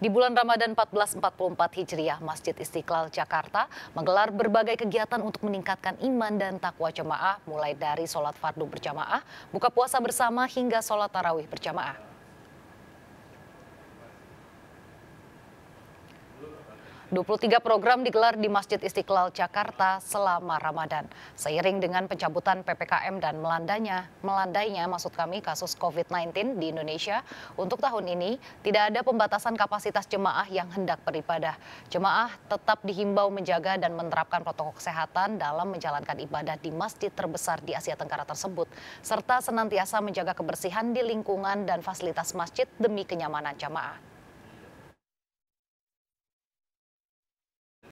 Di bulan Ramadan 1444 Hijriah, Masjid Istiqlal Jakarta menggelar berbagai kegiatan untuk meningkatkan iman dan takwa jemaah, mulai dari sholat fardu berjamaah, buka puasa bersama hingga sholat tarawih berjamaah. 23 program digelar di Masjid Istiqlal Jakarta selama Ramadan. Seiring dengan pencabutan PPKM dan melandanya, melandainya maksud kami kasus COVID-19 di Indonesia, untuk tahun ini tidak ada pembatasan kapasitas jemaah yang hendak beribadah. Jemaah tetap dihimbau menjaga dan menerapkan protokol kesehatan dalam menjalankan ibadah di masjid terbesar di Asia Tenggara tersebut, serta senantiasa menjaga kebersihan di lingkungan dan fasilitas masjid demi kenyamanan jemaah.